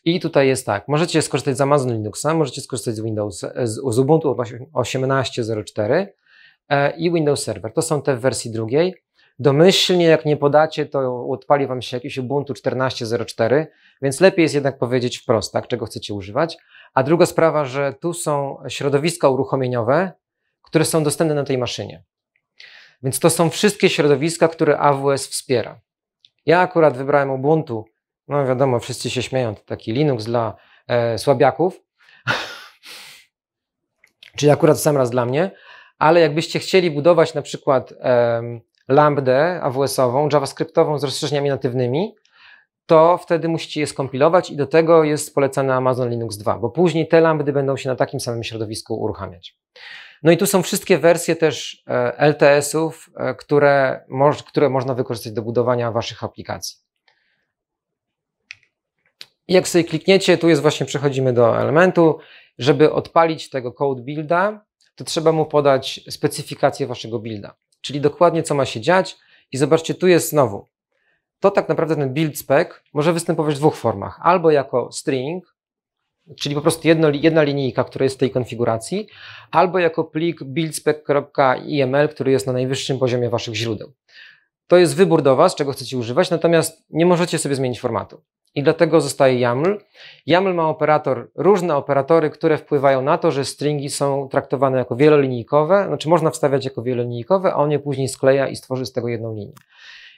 I tutaj jest tak, możecie skorzystać z Amazon Linuxa, możecie skorzystać z Windows, e, z, Ubuntu 18.04 e, i Windows Server. To są te w wersji drugiej. Domyślnie, jak nie podacie, to odpali Wam się jakiś Ubuntu 14.04, więc lepiej jest jednak powiedzieć wprost, tak, czego chcecie używać. A druga sprawa, że tu są środowiska uruchomieniowe, które są dostępne na tej maszynie. Więc to są wszystkie środowiska, które AWS wspiera. Ja akurat wybrałem Ubuntu. No wiadomo, wszyscy się śmieją, to taki Linux dla e, słabiaków. Czyli akurat sam raz dla mnie. Ale jakbyście chcieli budować na przykład e, Lambdę AWS-ową, JavaScriptową z rozszerzeniami natywnymi, to wtedy musicie je skompilować i do tego jest polecany Amazon Linux 2, bo później te lambdy będą się na takim samym środowisku uruchamiać. No i tu są wszystkie wersje też e, LTS-ów, e, które, które można wykorzystać do budowania waszych aplikacji. jak sobie klikniecie, tu jest właśnie, przechodzimy do elementu, żeby odpalić tego code builda, to trzeba mu podać specyfikację waszego builda, czyli dokładnie co ma się dziać i zobaczcie, tu jest znowu, to tak naprawdę ten build spec może występować w dwóch formach, albo jako string, czyli po prostu jedno, jedna linijka, która jest w tej konfiguracji, albo jako plik buildspec.iml, który jest na najwyższym poziomie waszych źródeł. To jest wybór do was, czego chcecie używać, natomiast nie możecie sobie zmienić formatu. I dlatego zostaje YAML. YAML ma operator, różne operatory, które wpływają na to, że stringi są traktowane jako wielolinijkowe, znaczy można wstawiać jako wielolinijkowe, a on je później skleja i stworzy z tego jedną linię.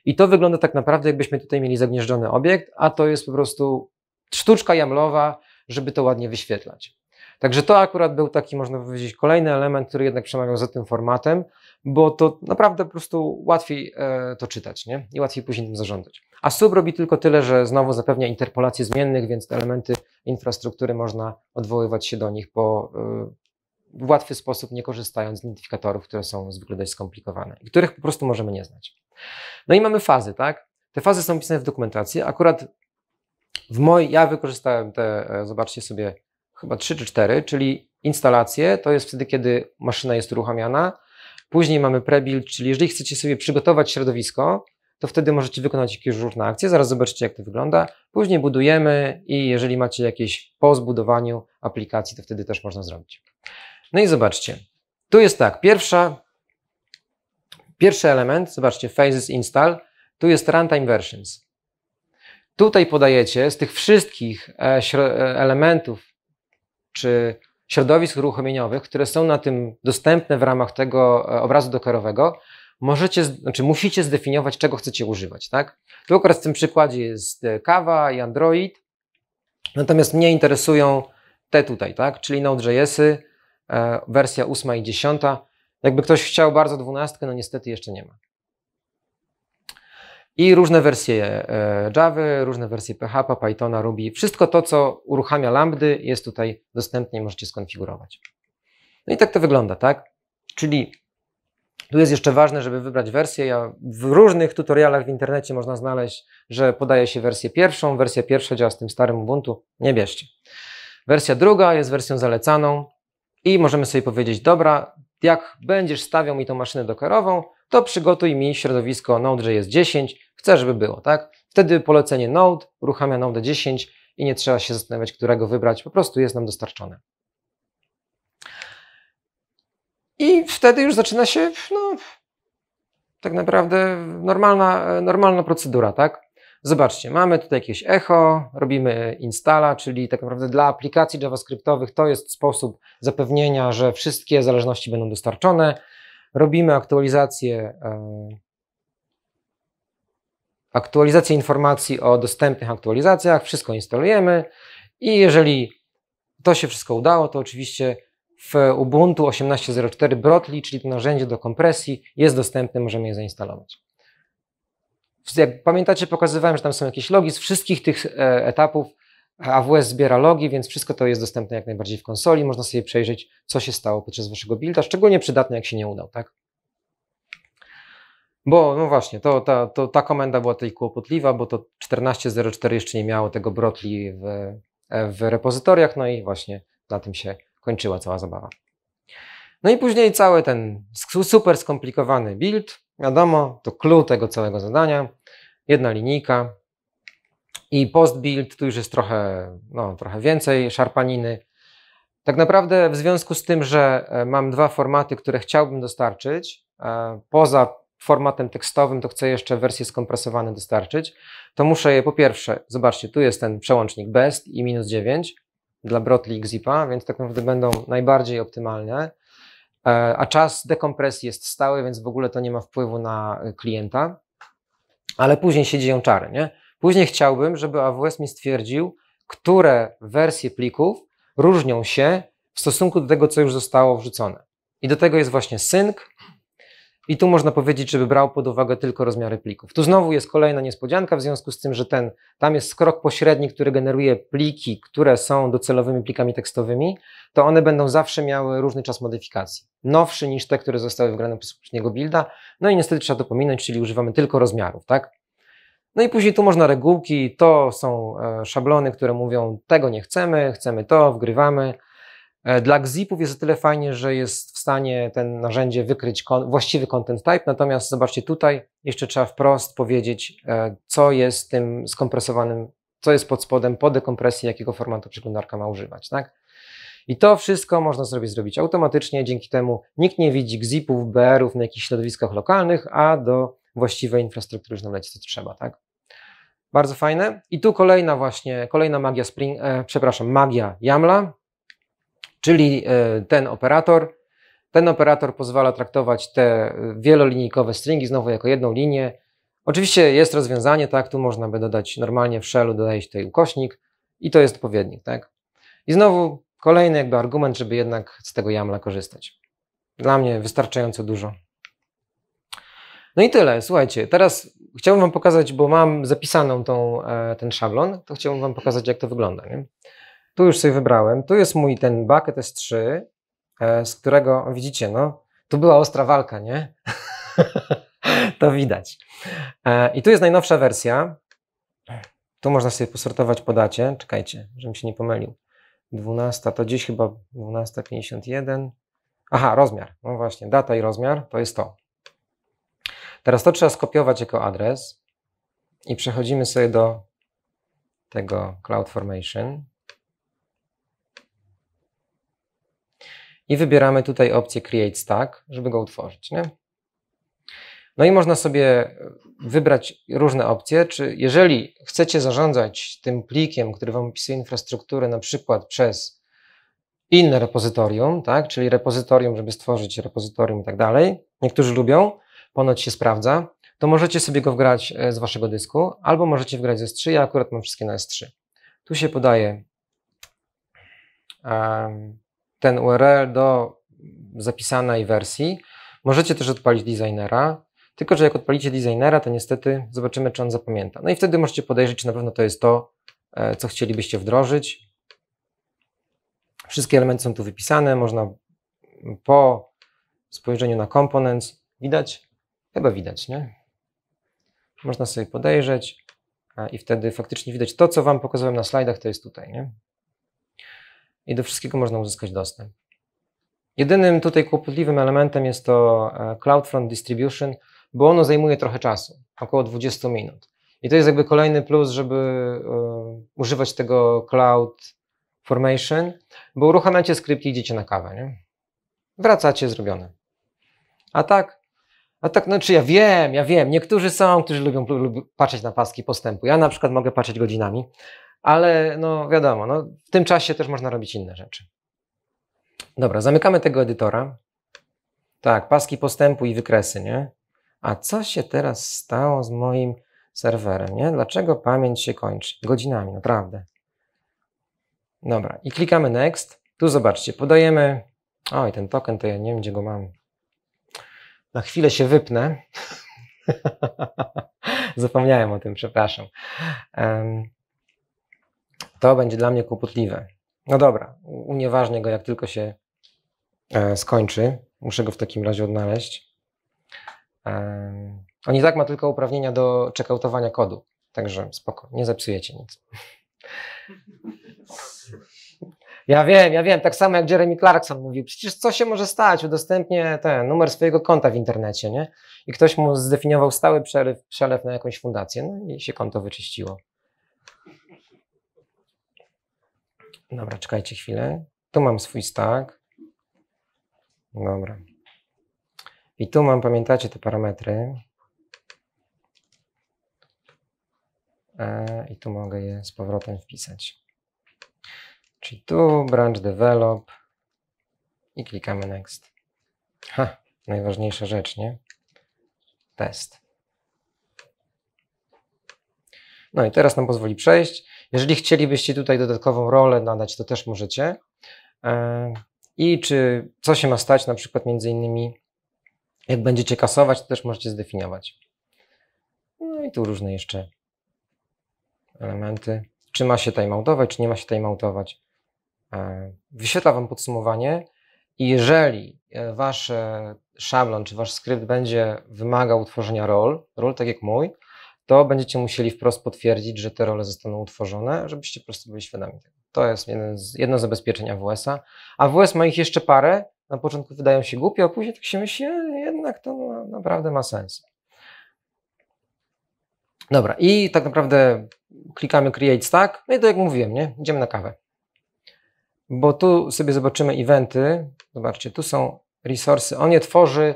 I to wygląda tak naprawdę, jakbyśmy tutaj mieli zagnieżdżony obiekt, a to jest po prostu sztuczka YAMLowa żeby to ładnie wyświetlać. Także to akurat był taki, można powiedzieć, kolejny element, który jednak przemawiał za tym formatem, bo to naprawdę po prostu łatwiej e, to czytać nie? i łatwiej później tym zarządzać. A sub robi tylko tyle, że znowu zapewnia interpolację zmiennych, więc te elementy infrastruktury można odwoływać się do nich po, e, w łatwy sposób, nie korzystając z identyfikatorów, które są zwykle dość skomplikowane i których po prostu możemy nie znać. No i mamy fazy, tak? Te fazy są opisane w dokumentacji. Akurat w moj, ja wykorzystałem te, e, zobaczcie sobie, chyba 3 czy 4, czyli instalacje, to jest wtedy, kiedy maszyna jest uruchamiana. Później mamy prebuild, czyli jeżeli chcecie sobie przygotować środowisko, to wtedy możecie wykonać jakieś różne akcje. Zaraz zobaczycie, jak to wygląda. Później budujemy i jeżeli macie jakieś po zbudowaniu aplikacji, to wtedy też można zrobić. No i zobaczcie. Tu jest tak, pierwsza, pierwszy element, zobaczcie, phases install, tu jest runtime versions. Tutaj podajecie z tych wszystkich e, e, elementów czy środowisk uruchomieniowych, które są na tym dostępne w ramach tego e, obrazu dokerowego, możecie, znaczy musicie zdefiniować, czego chcecie używać. Tak? Tu akurat w tym przykładzie jest kawa i Android, natomiast mnie interesują te tutaj, tak? czyli Node.jsy, wersja 8 i 10. Jakby ktoś chciał bardzo 12, no niestety jeszcze nie ma. I różne wersje e, Java, różne wersje PHP, Pythona, Ruby. Wszystko to, co uruchamia lambdy, jest tutaj dostępne i możecie skonfigurować. No i tak to wygląda, tak? Czyli tu jest jeszcze ważne, żeby wybrać wersję. Ja w różnych tutorialach w internecie można znaleźć, że podaje się wersję pierwszą. Wersja pierwsza działa z tym starym Ubuntu. Nie bierzcie. Wersja druga jest wersją zalecaną i możemy sobie powiedzieć, dobra, jak będziesz stawiał mi tą maszynę dockerową, to przygotuj mi środowisko Node.js 10, chcę, żeby było, tak? Wtedy polecenie Node uruchamia Node 10 i nie trzeba się zastanawiać, którego wybrać, po prostu jest nam dostarczone. I wtedy już zaczyna się, no, tak naprawdę normalna, normalna procedura, tak? Zobaczcie, mamy tutaj jakieś echo, robimy instala, czyli tak naprawdę dla aplikacji JavaScriptowych to jest sposób zapewnienia, że wszystkie zależności będą dostarczone. Robimy aktualizację, e, aktualizację informacji o dostępnych aktualizacjach, wszystko instalujemy i jeżeli to się wszystko udało, to oczywiście w Ubuntu 18.04 Brotli, czyli to narzędzie do kompresji, jest dostępne, możemy je zainstalować. Jak pamiętacie, pokazywałem, że tam są jakieś logi z wszystkich tych e, etapów, AWS zbiera logi, więc wszystko to jest dostępne jak najbardziej w konsoli. Można sobie przejrzeć, co się stało podczas waszego builda, szczególnie przydatne, jak się nie udał, tak? Bo, no właśnie, to, ta, to, ta komenda była tutaj kłopotliwa, bo to 14.04 jeszcze nie miało tego brotli w, w repozytoriach, no i właśnie na tym się kończyła cała zabawa. No i później cały ten super skomplikowany build, wiadomo, to clue tego całego zadania, jedna linijka, i post-build, tu już jest trochę, no, trochę więcej szarpaniny. Tak naprawdę w związku z tym, że e, mam dwa formaty, które chciałbym dostarczyć, e, poza formatem tekstowym, to chcę jeszcze wersje skompresowane dostarczyć, to muszę je po pierwsze, zobaczcie, tu jest ten przełącznik best i minus 9 dla Brotli Zipa, więc tak naprawdę będą najbardziej optymalne, e, a czas dekompresji jest stały, więc w ogóle to nie ma wpływu na klienta, ale później się dzieją czary, nie? Później chciałbym, żeby AWS mi stwierdził, które wersje plików różnią się w stosunku do tego, co już zostało wrzucone. I do tego jest właśnie sync. I tu można powiedzieć, żeby brał pod uwagę tylko rozmiary plików. Tu znowu jest kolejna niespodzianka w związku z tym, że ten, tam jest krok pośredni, który generuje pliki, które są docelowymi plikami tekstowymi, to one będą zawsze miały różny czas modyfikacji. Nowszy niż te, które zostały wgrane przez poprzedniego builda. No i niestety trzeba to pominąć, czyli używamy tylko rozmiarów, tak? No i później tu można regułki, to są e, szablony, które mówią tego nie chcemy, chcemy to, wgrywamy. E, dla gzipów jest o tyle fajnie, że jest w stanie ten narzędzie wykryć kon właściwy content type, natomiast zobaczcie tutaj, jeszcze trzeba wprost powiedzieć, e, co jest tym skompresowanym, co jest pod spodem po dekompresji, jakiego formatu przeglądarka ma używać. Tak? I to wszystko można sobie zrobić automatycznie, dzięki temu nikt nie widzi gzipów, BR-ów na jakichś środowiskach lokalnych, a do właściwej infrastruktury już naleci co trzeba. Tak? Bardzo fajne. I tu kolejna właśnie, kolejna magia Spring, e, przepraszam, magia YAMLa, czyli e, ten operator. Ten operator pozwala traktować te e, wielolinijkowe stringi znowu jako jedną linię. Oczywiście jest rozwiązanie, tak, tu można by dodać normalnie w shellu, dodaje tutaj ukośnik i to jest odpowiednik, tak. I znowu kolejny jakby argument, żeby jednak z tego YAMLa korzystać. Dla mnie wystarczająco dużo. No i tyle, słuchajcie, teraz chciałbym Wam pokazać, bo mam zapisaną tą, e, ten szablon, to chciałbym Wam pokazać, jak to wygląda. Nie? Tu już sobie wybrałem. Tu jest mój ten bucket S3, e, z którego, widzicie, no, tu była ostra walka, nie? to widać. E, I tu jest najnowsza wersja. Tu można sobie posortować po dacie. Czekajcie, żebym się nie pomylił. 12 to dziś chyba 12.51. Aha, rozmiar. No właśnie, data i rozmiar to jest to. Teraz to trzeba skopiować jako adres i przechodzimy sobie do tego CloudFormation i wybieramy tutaj opcję Create Stack, żeby go utworzyć. Nie? No i można sobie wybrać różne opcje, czy jeżeli chcecie zarządzać tym plikiem, który Wam opisuje infrastrukturę, na przykład przez inne repozytorium, tak? czyli repozytorium, żeby stworzyć repozytorium i tak dalej, niektórzy lubią, ponoć się sprawdza, to możecie sobie go wgrać e, z waszego dysku, albo możecie wgrać ze S3, ja akurat mam wszystkie na S3. Tu się podaje ten URL do zapisanej wersji. Możecie też odpalić designera, tylko że jak odpalicie designera, to niestety zobaczymy, czy on zapamięta. No i wtedy możecie podejrzeć, czy na pewno to jest to, e, co chcielibyście wdrożyć. Wszystkie elementy są tu wypisane, można po spojrzeniu na components widać, Chyba widać, nie? Można sobie podejrzeć i wtedy faktycznie widać to, co Wam pokazałem na slajdach, to jest tutaj, nie? I do wszystkiego można uzyskać dostęp. Jedynym tutaj kłopotliwym elementem jest to e, CloudFront Distribution, bo ono zajmuje trochę czasu, około 20 minut. I to jest jakby kolejny plus, żeby y, używać tego Cloud Formation, bo uruchamiacie skrypt i idziecie na kawę, nie? Wracacie zrobione. A tak, a tak, znaczy ja wiem, ja wiem. Niektórzy są, którzy lubią, lubią patrzeć na paski postępu. Ja na przykład mogę patrzeć godzinami, ale no wiadomo, no, w tym czasie też można robić inne rzeczy. Dobra, zamykamy tego edytora. Tak, paski postępu i wykresy, nie? A co się teraz stało z moim serwerem, nie? Dlaczego pamięć się kończy? Godzinami, naprawdę. Dobra, i klikamy next. Tu zobaczcie, podajemy... Oj, ten token to ja nie wiem, gdzie go mam. Na chwilę się wypnę. Zapomniałem o tym, przepraszam. To będzie dla mnie kłopotliwe. No dobra, unieważnię go jak tylko się e, skończy. Muszę go w takim razie odnaleźć. On i tak ma tylko uprawnienia do checkoutowania kodu, także spoko, nie zepsujecie nic. Ja wiem, ja wiem, tak samo jak Jeremy Clarkson mówił, przecież co się może stać, udostępnię ten numer swojego konta w internecie, nie? I ktoś mu zdefiniował stały przelew, przelew na jakąś fundację, no i się konto wyczyściło. Dobra, czekajcie chwilę. Tu mam swój stack. Dobra. I tu mam, pamiętacie te parametry. E, I tu mogę je z powrotem wpisać czy tu branch develop i klikamy next. Ha, najważniejsza rzecz, nie? Test. No i teraz nam pozwoli przejść. Jeżeli chcielibyście tutaj dodatkową rolę nadać, to też możecie. E, I czy co się ma stać, na przykład między innymi, jak będziecie kasować, to też możecie zdefiniować. No i tu różne jeszcze elementy. Czy ma się timeoutować, czy nie ma się timeoutować. E, wyświetla Wam podsumowanie i jeżeli e, Wasz szablon czy Wasz skrypt będzie wymagał utworzenia rol, rol tak jak mój, to będziecie musieli wprost potwierdzić, że te role zostaną utworzone, żebyście po prostu byli świadomi tego. To jest z, jedno z zabezpieczeń AWS-a. AWS ma ich jeszcze parę. Na początku wydają się głupie, a później tak się myśli, e, jednak to naprawdę ma sens. Dobra, i tak naprawdę klikamy Create Stack. No i to jak mówiłem, nie? Idziemy na kawę bo tu sobie zobaczymy eventy. Zobaczcie, tu są resursy. On je tworzy,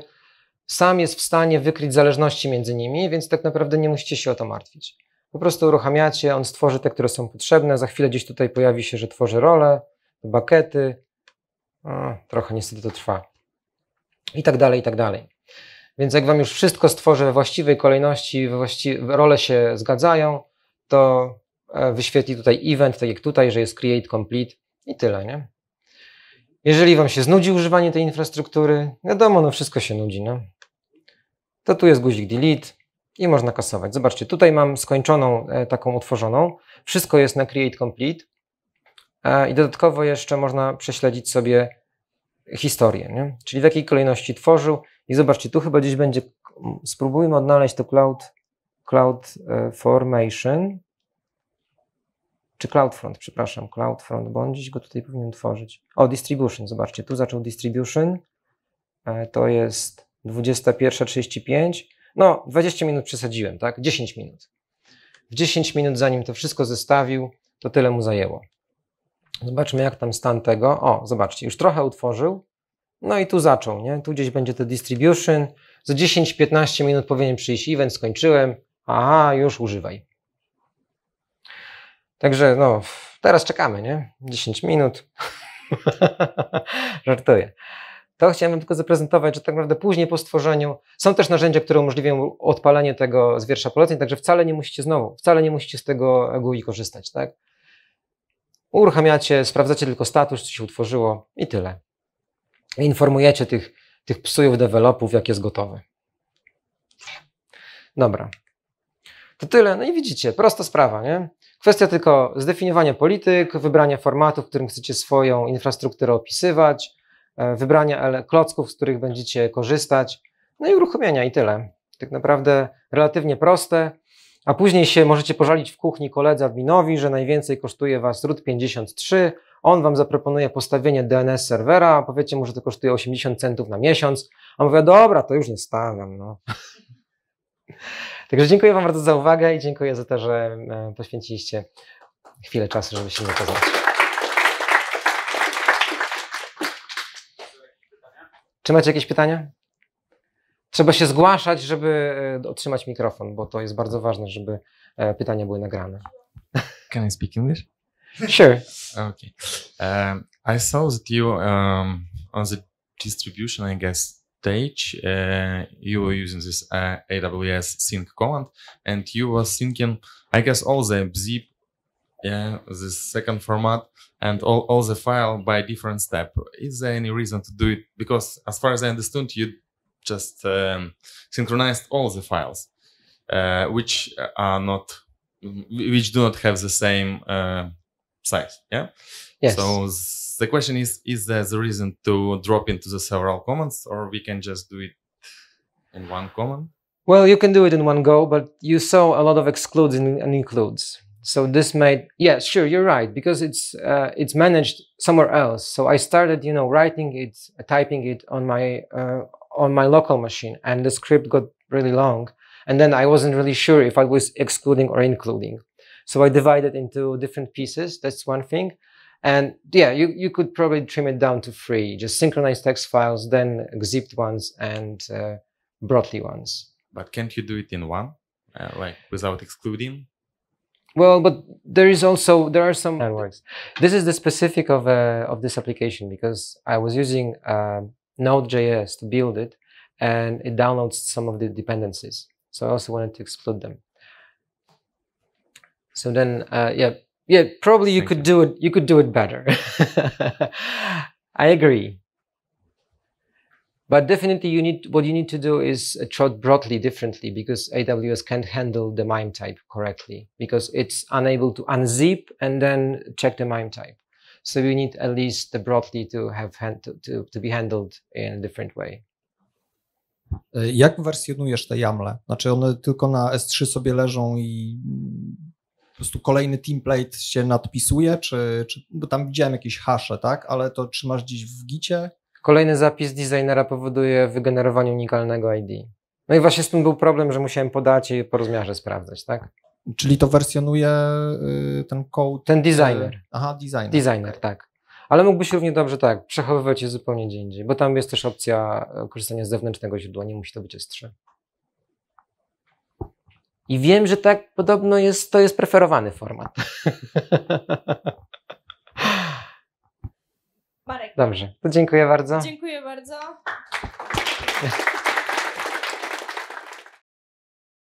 sam jest w stanie wykryć zależności między nimi, więc tak naprawdę nie musicie się o to martwić. Po prostu uruchamiacie, on stworzy te, które są potrzebne. Za chwilę gdzieś tutaj pojawi się, że tworzy role, bakety. O, trochę niestety to trwa. I tak dalej, i tak dalej. Więc jak Wam już wszystko stworzę we właściwej kolejności, we właści role się zgadzają, to e, wyświetli tutaj event, tak jak tutaj, że jest create complete i tyle, nie? Jeżeli Wam się znudzi używanie tej infrastruktury, wiadomo, no wszystko się nudzi, no. To tu jest guzik delete i można kasować. Zobaczcie, tutaj mam skończoną e, taką utworzoną. Wszystko jest na create complete. E, I dodatkowo jeszcze można prześledzić sobie historię, nie? czyli w jakiej kolejności tworzył. I zobaczcie, tu chyba gdzieś będzie, spróbujmy odnaleźć to cloud, cloud e, formation czy CloudFront, przepraszam, CloudFront, bo on go tutaj powinien tworzyć. O, Distribution, zobaczcie, tu zaczął Distribution, e, to jest 21.35, no 20 minut przesadziłem, tak, 10 minut. W 10 minut, zanim to wszystko zestawił, to tyle mu zajęło. Zobaczmy, jak tam stan tego. O, zobaczcie, już trochę utworzył, no i tu zaczął, nie? Tu gdzieś będzie to distribution. Za 10-15 minut powinien przyjść event, skończyłem. Aha, już używaj. Także no, teraz czekamy, nie? 10 minut. Żartuję. To chciałem tylko zaprezentować, że tak naprawdę później po stworzeniu są też narzędzia, które umożliwią odpalenie tego z wiersza poleceń, także wcale nie musicie znowu, wcale nie musicie z tego GUI korzystać, tak? Uruchamiacie, sprawdzacie tylko status, co się utworzyło i tyle. Informujecie tych, tych psujów dewelopów, jak jest gotowy. Dobra. To tyle. No i widzicie, prosta sprawa, nie? Kwestia tylko zdefiniowania polityk, wybrania formatu, w którym chcecie swoją infrastrukturę opisywać, e, wybrania klocków, z których będziecie korzystać, no i uruchomienia i tyle. Tak naprawdę relatywnie proste, a później się możecie pożalić w kuchni koledze adminowi, że najwięcej kosztuje Was root 53, on Wam zaproponuje postawienie DNS serwera, powiecie mu, że to kosztuje 80 centów na miesiąc, a mówię dobra, to już nie stawiam, no. Także dziękuję Wam bardzo za uwagę i dziękuję za to, że e, poświęciliście chwilę czasu, żeby się mnie poznać. Czy macie jakieś pytania? Trzeba się zgłaszać, żeby e, otrzymać mikrofon, bo to jest bardzo ważne, żeby e, pytania były nagrane. Can I speak English? Sure. Okay. Um, I saw that you um, on the distribution, I guess, stage, uh, you were using this uh, AWS sync command, and you were syncing, I guess, all the zip, yeah, this second format, and all, all the file by different step. Is there any reason to do it? Because as far as I understood, you just um, synchronized all the files, uh, which are not, which do not have the same uh, size. Yeah. Yes. So the question is: Is there a reason to drop into the several comments, or we can just do it in one comment? Well, you can do it in one go, but you saw a lot of excludes and includes. So this made yeah, sure, you're right because it's uh, it's managed somewhere else. So I started, you know, writing it, typing it on my uh, on my local machine, and the script got really long, and then I wasn't really sure if I was excluding or including. So I divided into different pieces. That's one thing. And yeah, you, you could probably trim it down to three, just synchronized text files, then zipped ones and uh, Brotli ones. But can't you do it in one, uh, like without excluding? Well, but there is also there are some networks. This is the specific of uh, of this application because I was using uh, Node.js to build it, and it downloads some of the dependencies. So I also wanted to exclude them. So then, uh, yeah, yeah, probably you Thank could you. do it. You could do it better. I agree. But definitely, you need what you need to do is uh, treat broadly differently because AWS can't handle the MIME type correctly because it's unable to unzip and then check the MIME type. So you need at least the broadly to have hand, to, to be handled in a different way. Jak wersjonujesz te YAMLe? Znaczy one tylko na S3 sobie leżą i prostu kolejny template się nadpisuje, czy, czy bo tam widziałem jakieś hasze, tak? Ale to trzymasz gdzieś w gicie? Kolejny zapis designera powoduje wygenerowanie unikalnego ID. No i właśnie z tym był problem, że musiałem podać i po rozmiarze sprawdzać, tak? Czyli to wersjonuje y, ten code. Ten designer. Y, aha, designer. Designer, okay. tak. Ale mógłbyś równie dobrze tak, przechowywać je zupełnie gdzie indziej, bo tam jest też opcja e, korzystania z zewnętrznego źródła, nie musi to być S3. I wiem, że tak podobno jest, to jest preferowany format. Marek. Dobrze, to dziękuję bardzo. Dziękuję bardzo.